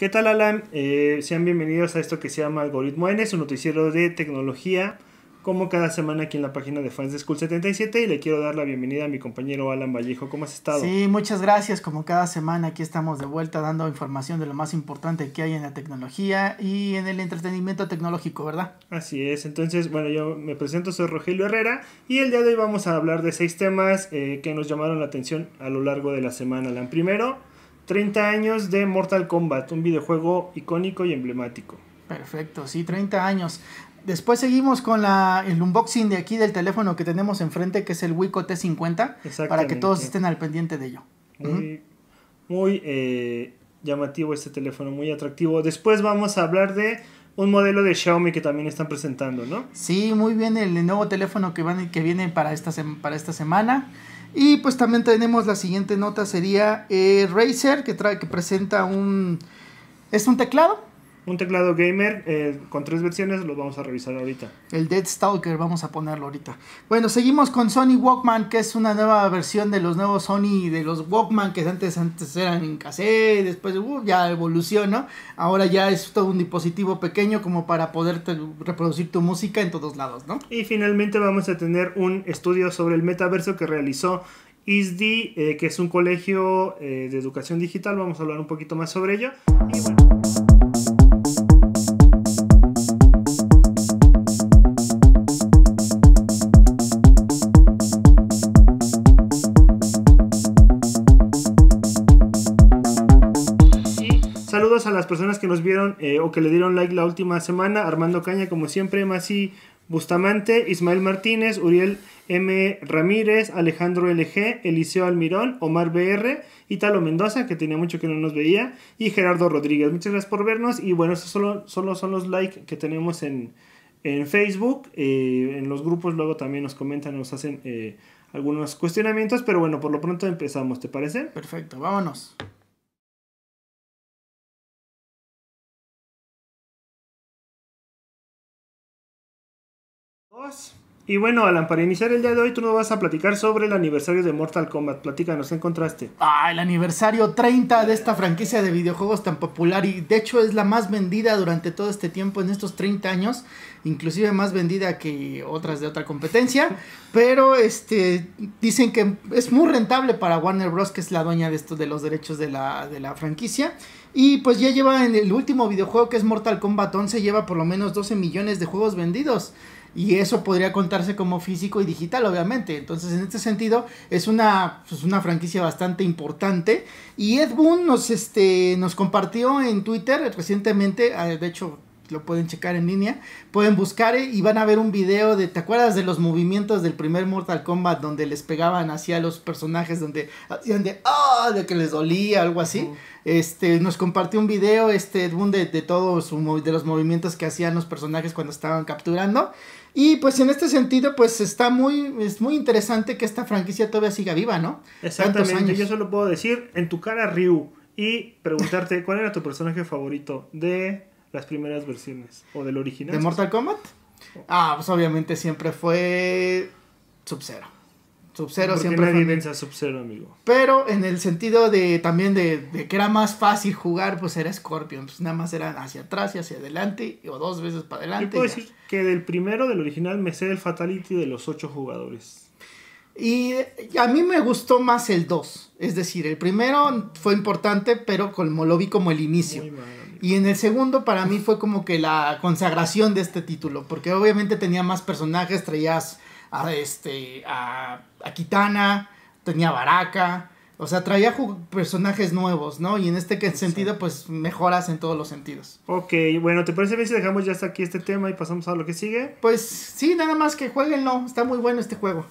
¿Qué tal, Alan? Eh, sean bienvenidos a esto que se llama Algoritmo N, su noticiero de tecnología, como cada semana aquí en la página de Fans School 77. Y le quiero dar la bienvenida a mi compañero Alan Vallejo. ¿Cómo has estado? Sí, muchas gracias. Como cada semana, aquí estamos de vuelta dando información de lo más importante que hay en la tecnología y en el entretenimiento tecnológico, ¿verdad? Así es. Entonces, bueno, yo me presento, soy Rogelio Herrera. Y el día de hoy vamos a hablar de seis temas eh, que nos llamaron la atención a lo largo de la semana, Alan. Primero 30 años de Mortal Kombat, un videojuego icónico y emblemático. Perfecto, sí, 30 años. Después seguimos con la, el unboxing de aquí del teléfono que tenemos enfrente, que es el Wico T50, para que todos estén al pendiente de ello. Muy, eh, llamativo este teléfono, muy atractivo. Después vamos a hablar de un modelo de Xiaomi que también están presentando, ¿no? Sí, muy bien el nuevo teléfono que, van, que viene para esta semana. Y pues también tenemos la siguiente nota, sería eh, Razer, que, trae, que presenta un... Es un teclado, un teclado gamer eh, con tres versiones, lo vamos a revisar ahorita. El Dead Stalker, vamos a ponerlo ahorita. Bueno, seguimos con Sony Walkman, que es una nueva versión de los nuevos Sony, de los Walkman que antes, antes eran en cassette, después uh, ya evolucionó. Ahora ya es todo un dispositivo pequeño como para poder reproducir tu música en todos lados, ¿no? Y finalmente vamos a tener un estudio sobre el metaverso que realizó ISDI, eh, que es un colegio eh, de educación digital. Vamos a hablar un poquito más sobre ello. Y bueno. personas que nos vieron eh, o que le dieron like la última semana. Armando Caña, como siempre, Masi Bustamante, Ismael Martínez, Uriel M. Ramírez, Alejandro LG, Eliseo Almirón, Omar BR, Italo Mendoza, que tenía mucho que no nos veía, y Gerardo Rodríguez. Muchas gracias por vernos. Y bueno, esos solo, son los likes que tenemos en, Facebook. Eh, en los grupos luego también nos comentan, nos hacen eh, algunos cuestionamientos, pero bueno, por lo pronto empezamos, ¿te parece? Perfecto, vámonos. Y bueno, Alan, para iniciar el día de hoy, tú nos vas a platicar sobre el aniversario de Mortal Kombat. Platícanos, ¿nos encontraste? Ah, el aniversario 30 de esta franquicia de videojuegos tan popular y de hecho es la más vendida durante todo este tiempo, en estos 30 años, inclusive más vendida que otras de otra competencia. pero este, dicen que es muy rentable para Warner Bros., que es la dueña de, de los derechos de la, de la franquicia. Y pues ya lleva en el último videojuego que es Mortal Kombat 11, lleva por lo menos 12 millones de juegos vendidos y eso podría contarse como físico y digital, obviamente. Entonces, en este sentido, es una, pues, una franquicia bastante importante. Y Ed Boon nos, este, nos compartió en Twitter recientemente, ah, de hecho, lo pueden checar en línea. Pueden buscar eh, y van a ver un video de, ¿te acuerdas de los movimientos del primer Mortal Kombat donde les pegaban hacia los personajes, donde hacían de, ah, de que les dolía, algo así? Este, nos compartió un video, este, de, de todos de los movimientos que hacían los personajes cuando estaban capturando. Y pues en este sentido, pues está muy, es muy interesante que esta franquicia todavía siga viva, ¿no? Exactamente, yo solo puedo decir, en tu cara Ryu, y preguntarte cuál era tu personaje favorito de las primeras versiones o del original. ¿De Mortal Kombat? Ah, pues obviamente siempre fue Sub-Zero. Sub-Zero siempre fue... Sub-Zero, amigo. Pero en el sentido de también de, que era más fácil jugar, pues era Scorpion. Pues nada más era... hacia atrás y hacia adelante, o dos veces para adelante. Yo puedo decir que del primero, del original, me sé el Fatality de los ocho jugadores. Y a mí me gustó más el 2. Es decir, el primero fue importante, pero como lo vi como el inicio. y en el segundo para mí fue como que la consagración de este título, porque obviamente tenía más personajes, traías a este a, a Kitana, tenía Baraka, o sea, traía personajes nuevos, ¿no? Y en este sentido, pues mejoras en todos los sentidos. Ok, bueno, ¿te parece bien si dejamos ya hasta aquí este tema y pasamos a lo que sigue? Pues sí, nada más que jueguenlo. Está muy bueno este juego.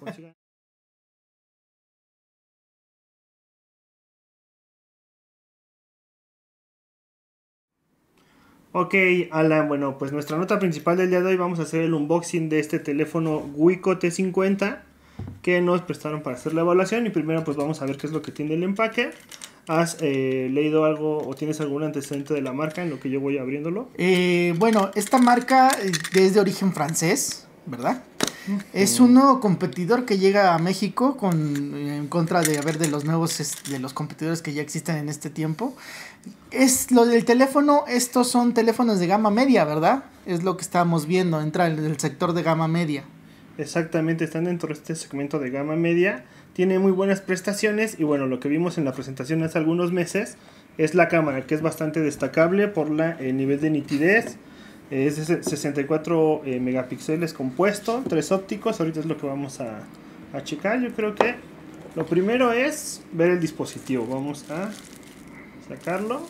Pues ok, Alan, bueno, pues nuestra nota principal del día de hoy vamos a hacer el unboxing de este teléfono Wico T50 que nos prestaron para hacer la evaluación y primero pues vamos a ver qué es lo que tiene el empaque. ¿Has eh, leído algo o tienes algún antecedente de la marca en lo que yo voy abriéndolo? Eh, bueno, esta marca eh, es de origen francés, ¿verdad? Es un nuevo competidor que llega a México con, en contra de, de los nuevos, de los competidores que ya existen en este tiempo. Es lo del teléfono, estos son teléfonos de gama media, ¿verdad? Es lo que estábamos viendo, entra en el sector de gama media exactamente están dentro de este segmento de gama media. Tiene muy buenas prestaciones y bueno, lo que vimos en la presentación hace algunos meses es la cámara, que es bastante destacable por el eh, nivel de nitidez. Es de 64 eh, megapíxeles compuesto, tres ópticos. Ahorita es lo que vamos a, a checar. Yo creo que lo primero es ver el dispositivo. Vamos a sacarlo.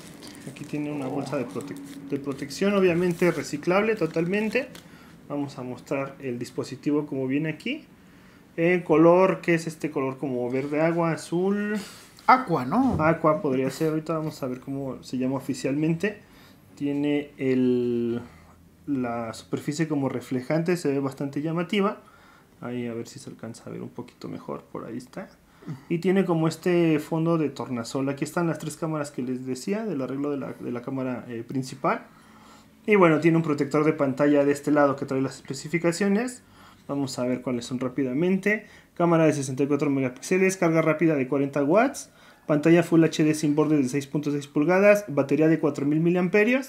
Aquí tiene una bolsa de protección, obviamente reciclable totalmente vamos a mostrar el dispositivo como viene aquí. en color, que es este color como verde agua, azul. Aqua, ¿no? Aqua podría ser. Ahorita vamos a ver cómo se llama oficialmente. Tiene el, la superficie como reflejante, se ve bastante llamativa. Ahí a ver si se alcanza a ver un poquito mejor. Por ahí está. Y tiene como este fondo de tornasol. Aquí están las tres cámaras que les decía del arreglo de la, cámara eh, principal. Y bueno, tiene un protector de pantalla de este lado que trae las especificaciones. Vamos a ver cuáles son rápidamente. Cámara de 64 megapíxeles, carga rápida de 40 watts, pantalla Full HD sin bordes de 6.6 pulgadas, batería de 4000 mAh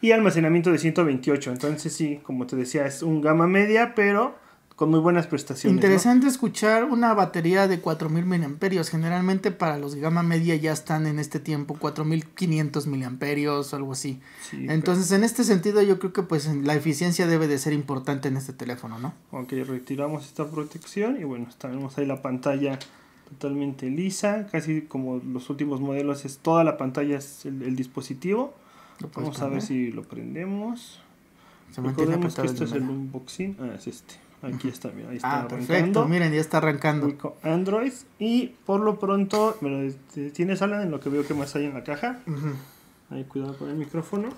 y almacenamiento de 128. Entonces sí, como te decía, es un gama media, pero con muy buenas prestaciones. Interesante escuchar una batería de 4000 miliamperios. Generalmente para los de gama media ya están en este tiempo 4500 miliamperios o algo así. Entonces, en este sentido, yo creo que pues la eficiencia debe de ser importante en este teléfono, ¿no? Ok, retiramos esta protección y bueno, tenemos ahí la pantalla totalmente lisa, casi como los últimos modelos es toda la pantalla es el, dispositivo. Vamos a ver si lo prendemos. Se Recordemos que este es el unboxing. Ah, es este. Aquí está, mira, ahí está ah, Perfecto, miren, ya está arrancando. Android. Y por lo pronto, este, ¿Tienes, lo en lo que veo que más hay en la caja. Ahí, cuidado con el micrófono.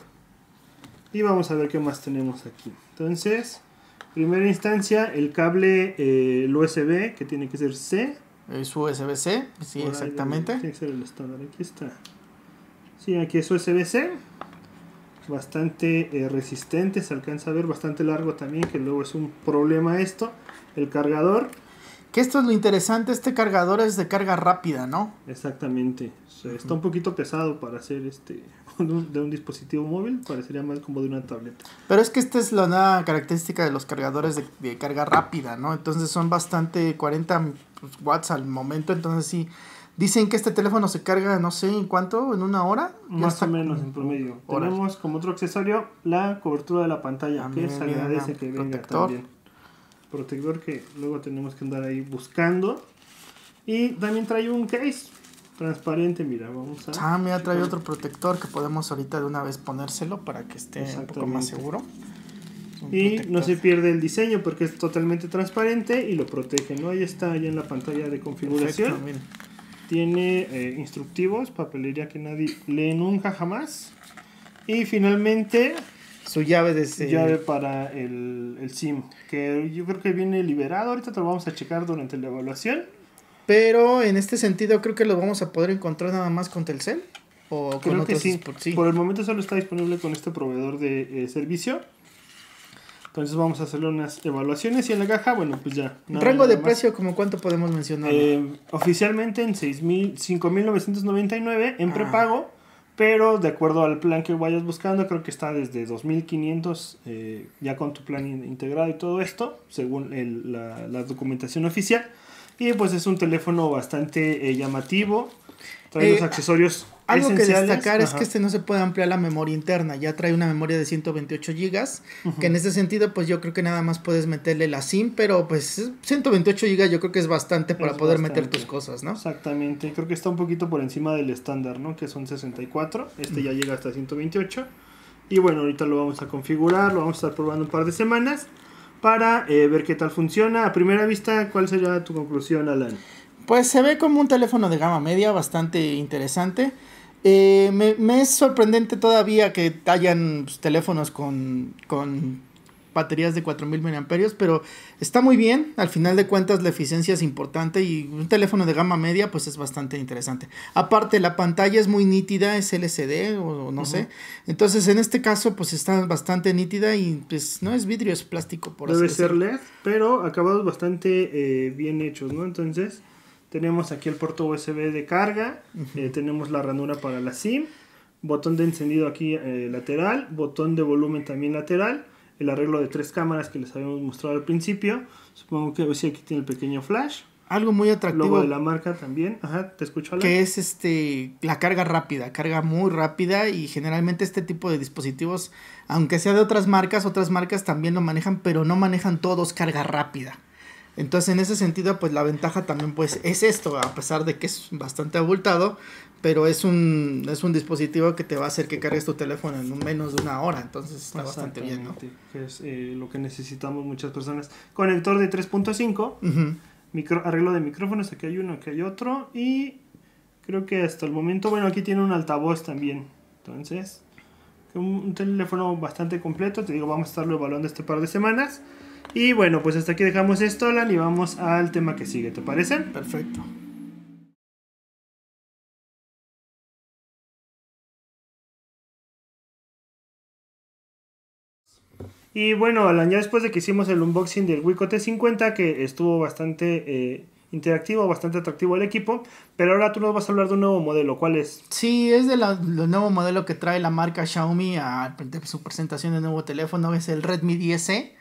Y vamos a ver qué más tenemos aquí. Entonces, primera instancia, el cable, eh, USB, que tiene que ser C. Es USB-C, sí, exactamente. Tiene que ser el estándar, aquí está. Sí, aquí es USB-C bastante eh, resistente, se alcanza a ver bastante largo también, que luego es un problema esto, el cargador. Que esto es lo interesante, este cargador es de carga rápida, ¿no? Exactamente, está un poquito pesado para hacer este de un dispositivo móvil, parecería más como de una tableta. Pero es que esta es la nueva característica de los cargadores de, de carga rápida, ¿no? Entonces son bastante 40 pues, watts al momento, entonces sí Dicen que este teléfono se carga, no sé, ¿en cuánto? ¿En una hora? Más o menos en promedio. Tenemos como otro accesorio la cobertura de la pantalla, es ah, que de ese que venga protector. también. Protector que luego tenemos que andar ahí buscando. Y también trae un case transparente, mira, vamos a... Ah, mira, trae otro protector que podemos ahorita de una vez ponérselo para que esté un poco más seguro. Y no se pierde el diseño porque es totalmente transparente y lo protege, ¿no? Ahí está, ahí en la pantalla de configuración. Tiene eh, instructivos, papelería que nadie lee nunca jamás. Y finalmente... Su llave de Llave para el, el SIM, que yo creo que viene liberado. Ahorita te lo vamos a checar durante la evaluación. Pero en este sentido creo que lo vamos a poder encontrar nada más con Telcel. O creo que sí. Por el momento solo está disponible con este proveedor de eh, servicio. Entonces vamos a hacerle unas evaluaciones y en la caja, bueno, pues ya. Rango de precio, como cuánto podemos mencionar? Eh, oficialmente en 5.999 en ah. prepago, pero de acuerdo al plan que vayas buscando, creo que está desde 2.500 eh, ya con tu plan integrado y todo esto, según la, documentación oficial. Y pues es un teléfono bastante eh, llamativo, trae eh, los accesorios algo que destacar es que este no se puede ampliar la memoria interna, ya trae una memoria de 128 GB, que en ese sentido pues yo creo que nada más puedes meterle la SIM, pero pues 128 GB yo creo que es bastante para poder meter tus cosas, ¿no? Exactamente, creo que está un poquito por encima del estándar, ¿no? Que son 64, este ya llega hasta 128. Y bueno, ahorita lo vamos a configurar, lo vamos a estar probando un par de semanas para eh, ver qué tal funciona. A primera vista, ¿cuál sería tu conclusión, Alan? Pues se ve como un teléfono de gama media bastante interesante. Eh, me, es sorprendente todavía que hayan pues, teléfonos con, baterías de 4000 mAh, pero está muy bien. Al final de cuentas, la eficiencia es importante y un teléfono de gama media, pues es bastante interesante. Aparte, la pantalla es muy nítida, es LCD o, no sé. Entonces, en este caso, pues está bastante nítida y pues no es vidrio, es plástico, por Debe ser LED, pero acabados bastante eh, bien hechos, ¿no? Entonces. Tenemos aquí el puerto USB de carga, eh, tenemos la ranura para la SIM, botón de encendido aquí eh, lateral, botón de volumen también lateral, el arreglo de tres cámaras que les habíamos mostrado al principio. Supongo que sí, aquí tiene el pequeño flash. Algo muy atractivo. Logo de la marca también. Ajá, te escucho. Que es este la carga rápida, carga muy rápida y generalmente este tipo de dispositivos, aunque sea de otras marcas, otras marcas también lo manejan, pero no manejan todos carga rápida. Entonces, en ese sentido, pues la ventaja también pues es esto, a pesar de que es bastante abultado, pero es un, es un dispositivo que te va a hacer que cargues tu teléfono en menos de una hora, entonces está bastante bien, ¿no? Que es eh, lo que necesitamos muchas personas. Conector de 3.5, arreglo de micrófonos, aquí hay uno, aquí hay otro, y creo que hasta el momento, bueno, aquí tiene un altavoz también, entonces... Un, un teléfono bastante completo, te digo, vamos a estarlo evaluando este par de semanas. Y bueno, pues hasta aquí dejamos esto, Alan, y vamos al tema que sigue, ¿te parece? Perfecto. Y bueno, Alan, ya después de que hicimos el unboxing del Wico T50, que estuvo bastante eh, interactivo, bastante atractivo el equipo, pero ahora tú nos vas a hablar de un nuevo modelo, ¿cuál es? Sí, es del nuevo modelo que trae la marca Xiaomi a, su presentación de nuevo teléfono, es el Redmi 10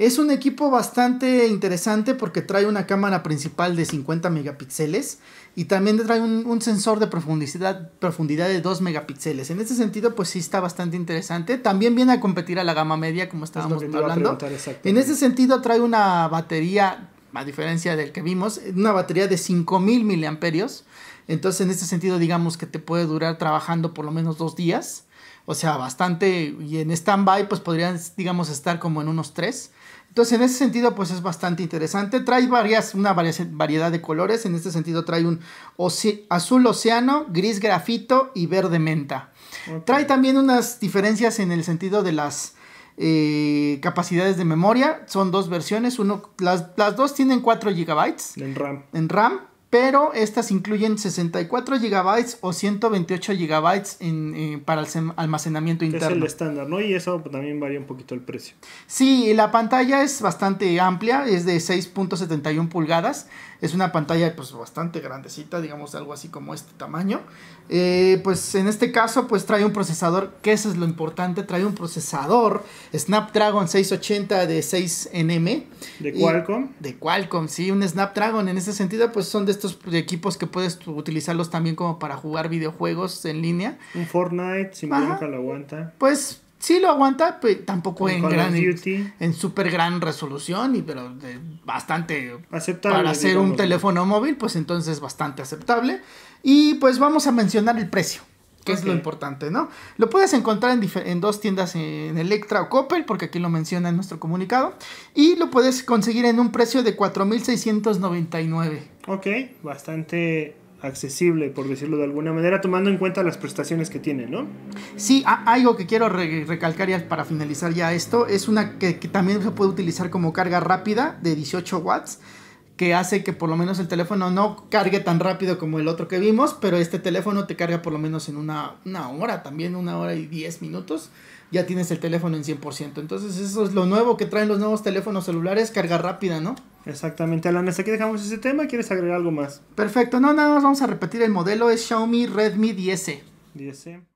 es un equipo bastante interesante porque trae una cámara principal de 50 megapíxeles y también trae un, sensor de profundidad, profundidad de 2 megapíxeles. En este sentido, pues sí está bastante interesante. También viene a competir a la gama media, como estábamos ah, hablando. En este sentido, trae una batería, a diferencia del que vimos, una batería de 5000 miliamperios. Entonces, en este sentido, digamos que te puede durar trabajando por lo menos dos días o sea, bastante, y en stand-by pues podrían, digamos, estar como en unos tres. Entonces, en ese sentido, pues es bastante interesante. Trae varias, una variedad de colores. En este sentido, trae un azul océano, gris grafito y verde menta. Trae también unas diferencias en el sentido de las eh, capacidades de memoria. Son dos versiones. Uno, las, las dos tienen 4 GB. En RAM. En RAM pero estas incluyen 64 GB o 128 GB eh, para el almacenamiento interno. Es el estándar, ¿no? Y eso también varía un poquito el precio. Sí, la pantalla es bastante amplia, es de 6.71 pulgadas. Es una pantalla pues bastante grandecita, digamos algo así como este tamaño. Eh, pues en este caso pues trae un procesador, que eso es lo importante, trae un procesador Snapdragon 680 de 6NM. ¿De Qualcomm? de Qualcomm, sí, un Snapdragon en ese sentido pues son de estos equipos que puedes utilizarlos también como para jugar videojuegos en línea. Un Fortnite, si nunca lo aguanta. Pues sí lo aguanta, pero pues, tampoco en en, super gran resolución y pero bastante aceptable para hacer un teléfono móvil, pues entonces bastante aceptable. Y pues vamos a mencionar el precio que es lo importante, ¿no? Lo puedes encontrar en, dos tiendas en Electra o Coppel, porque aquí lo menciona en nuestro comunicado, y lo puedes conseguir en un precio de 4.699. Ok, bastante accesible, por decirlo de alguna manera, tomando en cuenta las prestaciones que tiene, ¿no? Sí, algo que quiero recalcar ya para finalizar ya esto, es una que, que también se puede utilizar como carga rápida de 18 watts que hace que por lo menos el teléfono no cargue tan rápido como el otro que vimos, pero este teléfono te carga por lo menos en una, una hora, también una hora y diez minutos, ya tienes el teléfono en 100%. Entonces eso es lo nuevo que traen los nuevos teléfonos celulares, carga rápida, ¿no? Exactamente, Alan, hasta aquí dejamos ese tema, ¿quieres agregar algo más? Perfecto, no, nada más vamos a repetir el modelo, es Xiaomi Redmi 10 10 e.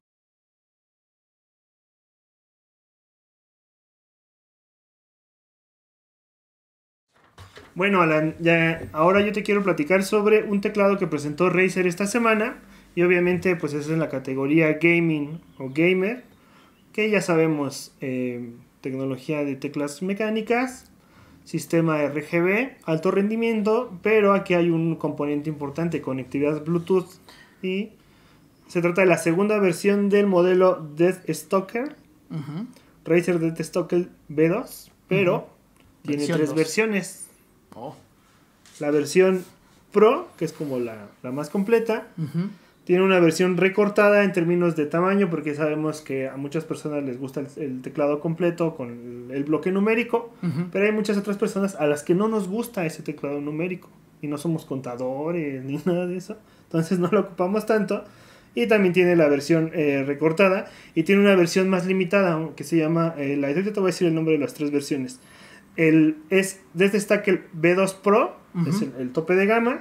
Bueno, ya, ahora yo te quiero platicar sobre un teclado que presentó Razer esta semana. Y obviamente, pues es en la categoría gaming o gamer. Que ya sabemos, eh, tecnología de teclas mecánicas, sistema RGB, alto rendimiento. Pero aquí hay un componente importante, conectividad Bluetooth. Y se trata de la segunda versión del modelo Death Stalker. Razer Death Stalker V2. Pero tiene tres versiones. La versión Pro, que es como la, la más completa, tiene una versión recortada en términos de tamaño, porque sabemos que a muchas personas les gusta el, teclado completo con el, bloque numérico, pero hay muchas otras personas a las que no nos gusta ese teclado numérico y no somos contadores ni nada de eso, entonces no lo ocupamos tanto. Y también tiene la versión eh, recortada y tiene una versión más limitada que se llama, eh, la, te voy a decir el nombre de las tres versiones es, desde este está que el B2 Pro, es el, tope de gama.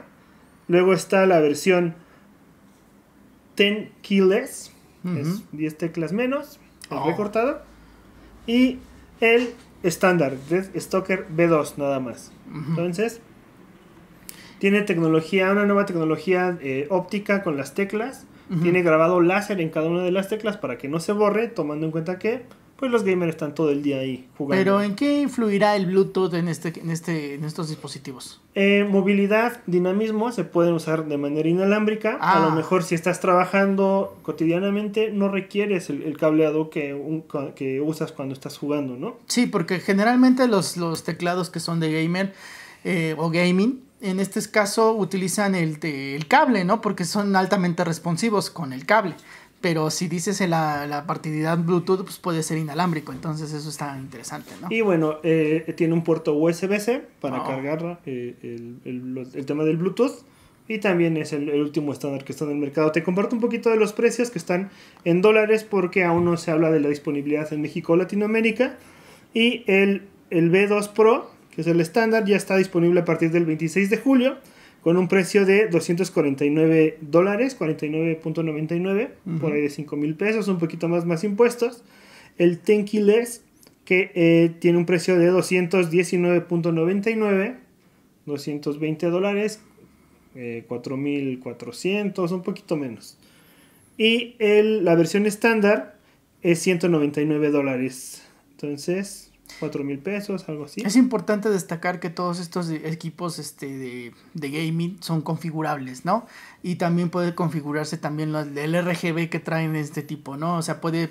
Luego está la versión 10 keyless, es 10 teclas menos, el oh. recortado. Y el estándar, Stoker Stalker B2 nada más. Entonces, tiene tecnología, una nueva tecnología eh, óptica con las teclas. Tiene grabado láser en cada una de las teclas para que no se borre, tomando en cuenta que pues los gamers están todo el día ahí jugando. Pero ¿en qué influirá el Bluetooth en, este, en, este, en estos dispositivos? Eh, movilidad, dinamismo, se pueden usar de manera inalámbrica. A lo ah. mejor si estás trabajando cotidianamente no requieres el, cableado que, usas cuando estás jugando, ¿no? Sí, porque generalmente los, teclados que son de gamer eh, o gaming en este caso utilizan el, cable, ¿no? Porque son altamente responsivos con el cable pero si dices en la, la, partididad Bluetooth, pues puede ser inalámbrico, entonces eso está interesante, ¿no? Y bueno, eh, tiene un puerto USB-C para oh. cargar eh, el, tema del Bluetooth y también es el, último estándar que está en el mercado. Te comparto un poquito de los precios que están en dólares porque aún no se habla de la disponibilidad en México o Latinoamérica y el, el B2 Pro, que es el estándar, ya está disponible a partir del 26 de julio con un precio de 249 dólares, 49.99, por ahí de 5 mil pesos, un poquito más más impuestos. El Tenki que eh, tiene un precio de 219.99, 220 dólares, 4.400, eh, un poquito menos. Y el, la versión estándar es 199 dólares. Entonces, 4 mil pesos, algo así. Es importante destacar que todos estos equipos este, de, de, gaming son configurables, ¿no? Y también puede configurarse también el RGB que traen este tipo, ¿no? O sea, puede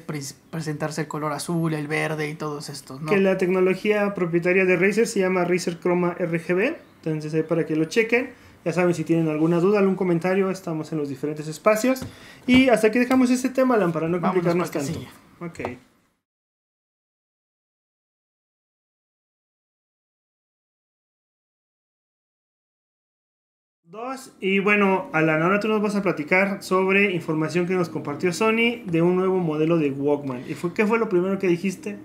presentarse el color azul, el verde y todos estos, ¿no? Que la tecnología propietaria de Razer se llama Razer Chroma RGB, entonces ahí para que lo chequen. Ya saben, si tienen alguna duda, algún comentario, estamos en los diferentes espacios. Y hasta aquí dejamos este tema, Alan, para no complicarnos tanto. Ok. y bueno, Alan, ahora tú nos vas a platicar sobre información que nos compartió Sony de un nuevo modelo de Walkman. ¿Y fue, qué fue lo primero que dijiste?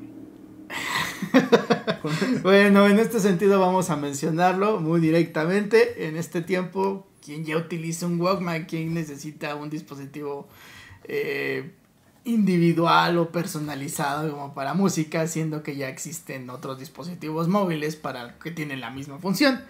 bueno, en este sentido vamos a mencionarlo muy directamente. En este tiempo, quien ya utiliza un Walkman, quien necesita un dispositivo eh, individual o personalizado como para música, siendo que ya existen otros dispositivos móviles para que tienen la misma función.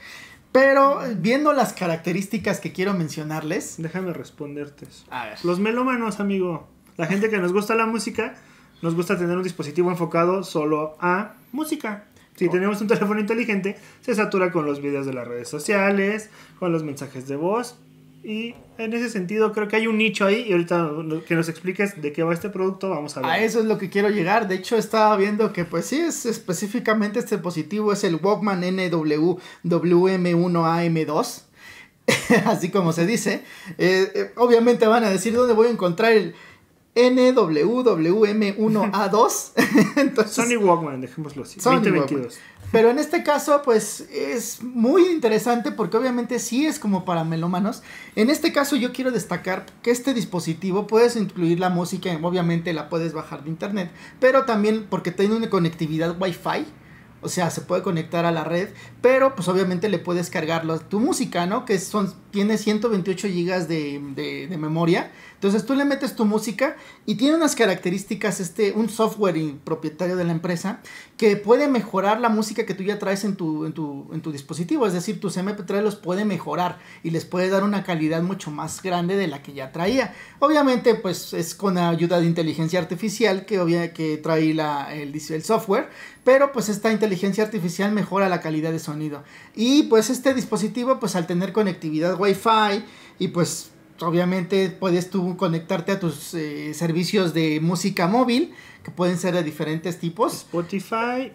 Pero viendo las características que quiero mencionarles. Déjame responderte. A ver. Los melómanos, amigo. La gente que nos gusta la música, nos gusta tener un dispositivo enfocado solo a música. Si tenemos un teléfono inteligente, se satura con los videos de las redes sociales, con los mensajes de voz y en ese sentido creo que hay un nicho ahí y ahorita que nos expliques de qué va este producto vamos a ver. A eso es lo que quiero llegar. De hecho estaba viendo que pues sí, es específicamente este positivo es el Walkman NW WM1AM2. Así como se dice. Eh, eh, obviamente van a decir dónde voy a encontrar el NWWM1A2. Sony Walkman, dejémoslo así. Pero en este caso, pues es muy interesante porque obviamente sí es como para melómanos. En este caso, yo quiero destacar que este dispositivo puedes incluir la música, obviamente la puedes bajar de internet, pero también porque tiene una conectividad Wi-Fi o sea, se puede conectar a la red, pero pues obviamente le puedes cargar tu música, ¿no? Que son, tiene 128 GB de, memoria. Entonces tú le metes tu música y tiene unas características, este, un software propietario de la empresa que puede mejorar la música que tú ya traes en tu, en tu, dispositivo. Es decir, tus MP3 los puede mejorar y les puede dar una calidad mucho más grande de la que ya traía. Obviamente, pues es con ayuda de inteligencia artificial que, obvia, que trae la, el, el software, pero pues esta inteligencia artificial mejora la calidad de sonido. Y pues este dispositivo, pues al tener conectividad Wi-Fi y pues obviamente puedes tú conectarte a tus eh, servicios de música móvil, que pueden ser de diferentes tipos. Spotify.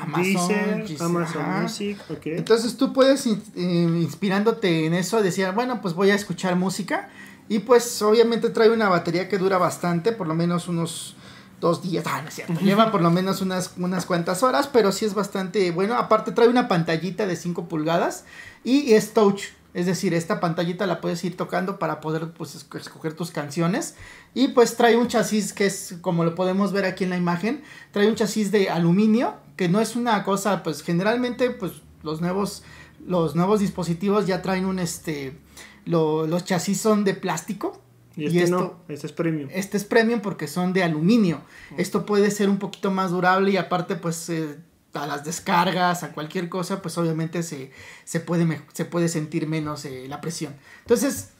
Amazon, Amazon Music, Entonces tú puedes, em, inspirándote en eso, decir, bueno, pues voy a escuchar música. Y pues obviamente trae una batería que dura bastante, por lo menos unos dos días, ah, no es cierto, lleva por lo menos unas, unas cuantas horas, pero sí es bastante bueno. Aparte trae una pantallita de 5 pulgadas y es touch, es decir, esta pantallita la puedes ir tocando para poder pues, escoger tus canciones. Y pues trae un chasis que es, como lo podemos ver aquí en la imagen, trae un chasis de aluminio, que no es una cosa, pues generalmente pues los nuevos, los nuevos dispositivos ya traen un, este, los chasis son de plástico, y este esto, no, este es premium. Este es premium porque son de aluminio. Esto puede ser un poquito más durable y aparte pues eh, a las descargas, a cualquier cosa, pues obviamente se, se, puede, se puede sentir menos eh, la presión. Entonces...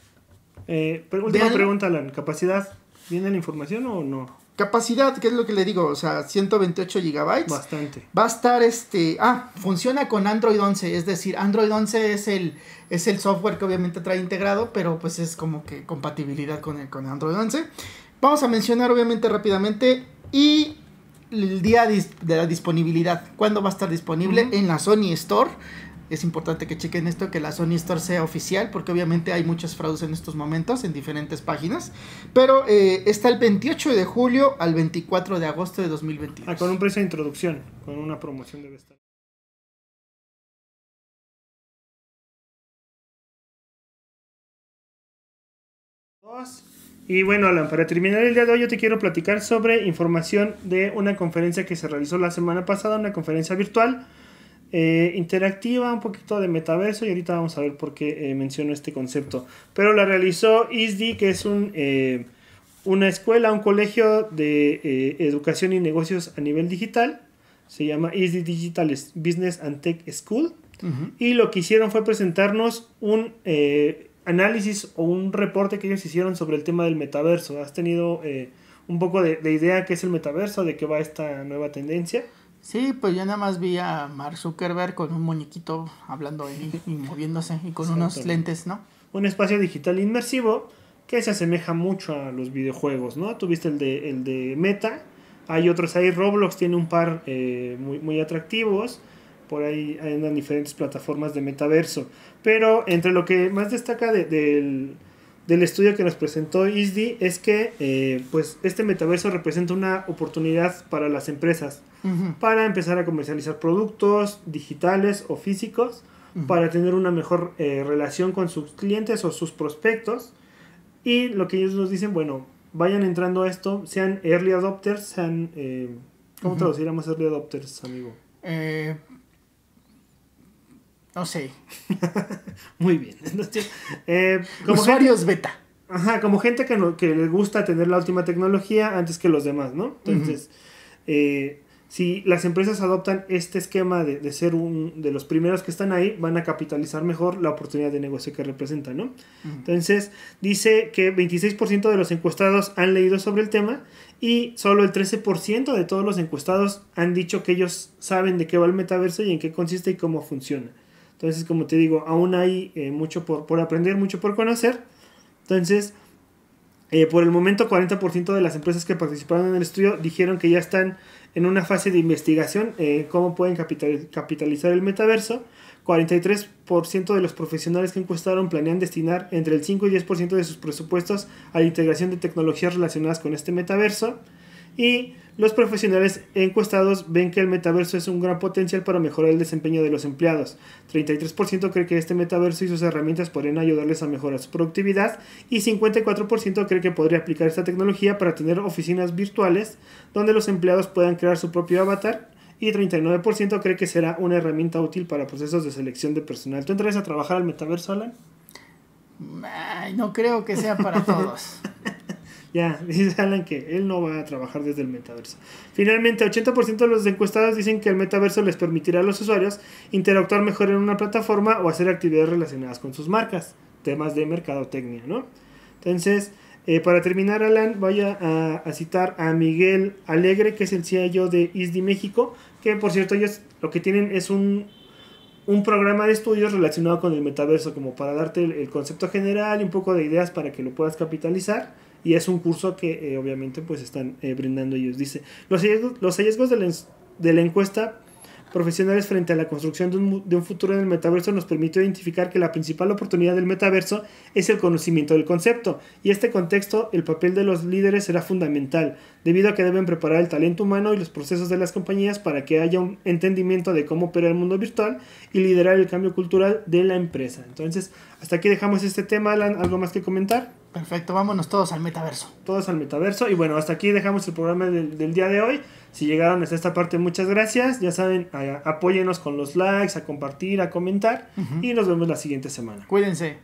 Eh, última pregunta, la ¿Capacidad? ¿Viene la información o no? Capacidad, que es lo que le digo, o sea, 128 gigabytes. Bastante. Va a estar este. Ah, funciona con Android 11, es decir, Android 11 es el, es el software que obviamente trae integrado, pero pues es como que compatibilidad con, el, con Android 11. Vamos a mencionar obviamente rápidamente y el día de la disponibilidad, cuándo va a estar disponible en la Sony Store es importante que chequen esto, que la Sony Store sea oficial, porque obviamente hay muchos fraudes en estos momentos en diferentes páginas. Pero eh, está el 28 de julio al 24 de agosto de 2022. Ah, con un precio de introducción, con una promoción debe estar. Y bueno, Alan, para terminar el día de hoy yo te quiero platicar sobre información de una conferencia que se realizó la semana pasada, una conferencia virtual eh, interactiva, un poquito de metaverso y ahorita vamos a ver por qué eh, menciono este concepto. Pero la realizó ISDI, que es un, eh, una escuela, un colegio de educación y negocios a nivel digital. Se llama ISDI Digital Business and Tech School. Y lo que hicieron fue presentarnos un análisis o un reporte que ellos hicieron sobre el tema del metaverso. ¿Has tenido un poco de, de idea qué es el metaverso, de qué va esta nueva tendencia? Sí, pues yo nada más vi a Mark Zuckerberg con un muñequito hablando y moviéndose y con unos lentes, ¿no? Un espacio digital inmersivo que se asemeja mucho a los videojuegos, ¿no? Tuviste el de, el de Meta, hay otros ahí, Roblox tiene un par eh, muy, atractivos, por ahí andan diferentes plataformas de metaverso, pero entre lo que más destaca del del estudio que nos presentó ISDI es que eh, pues este metaverso representa una oportunidad para las empresas para empezar a comercializar productos digitales o físicos para tener una mejor eh, relación con sus clientes o sus prospectos y lo que ellos nos dicen bueno vayan entrando a esto sean early adopters sean eh, cómo traduciríamos early adopters amigo no sé. Muy bien. Eh, Usuarios beta. Ajá, como gente que, que les gusta tener la última tecnología antes que los demás, ¿no? Entonces, eh, si las empresas adoptan este esquema de, ser un, de los primeros que están ahí, van a capitalizar mejor la oportunidad de negocio que representa, ¿no? Entonces, dice que 26% de los encuestados han leído sobre el tema y solo el 13% de todos los encuestados han dicho que ellos saben de qué va el metaverso y en qué consiste y cómo funciona. Entonces, como te digo, aún hay eh, mucho por, aprender, mucho por conocer. Entonces, eh, por el momento, 40% de las empresas que participaron en el estudio dijeron que ya están en una fase de investigación eh, cómo pueden capitalizar el metaverso. 43% de los profesionales que encuestaron planean destinar entre el 5 y 10% de sus presupuestos a la integración de tecnologías relacionadas con este metaverso. Y los profesionales encuestados ven que el metaverso es un gran potencial para mejorar el desempeño de los empleados. 33% cree que este metaverso y sus herramientas podrían ayudarles a mejorar su productividad y 54% cree que podría aplicar esta tecnología para tener oficinas virtuales donde los empleados puedan crear su propio avatar y 39% cree que será una herramienta útil para procesos de selección de personal. ¿Tú entras a trabajar al metaverso, Alan? no creo que sea para todos. dice Alan que él no va a trabajar desde el metaverso. Finalmente, 80% de los encuestados dicen que el metaverso les permitirá a los usuarios interactuar mejor en una plataforma o hacer actividades relacionadas con sus marcas, temas de mercadotecnia, ¿no? Entonces, eh, para terminar, Alan, vaya a, citar a Miguel Alegre, que es el CIO de ISDI México, que por cierto, ellos lo que tienen es un, un programa de estudios relacionado con el metaverso, como para darte el, el concepto general y un poco de ideas para que lo puedas capitalizar y es un curso que eh, obviamente pues están eh, brindando ellos. Dice, los hallazgos, los hallazgos de, la, encuesta profesionales frente a la construcción de un, de un futuro en el metaverso nos permite identificar que la principal oportunidad del metaverso es el conocimiento del concepto. Y este contexto, el papel de los líderes será fundamental debido a que deben preparar el talento humano y los procesos de las compañías para que haya un entendimiento de cómo opera el mundo virtual y liderar el cambio cultural de la empresa. Entonces, hasta aquí dejamos este tema, Alan. ¿Algo más que comentar? Perfecto, vámonos todos al metaverso. Todos al metaverso. Y bueno, hasta aquí dejamos el programa del, día de hoy. Si llegaron hasta esta parte, muchas gracias. Ya saben, apóyenos con los likes, a compartir, a comentar. Y nos vemos la siguiente semana. Cuídense.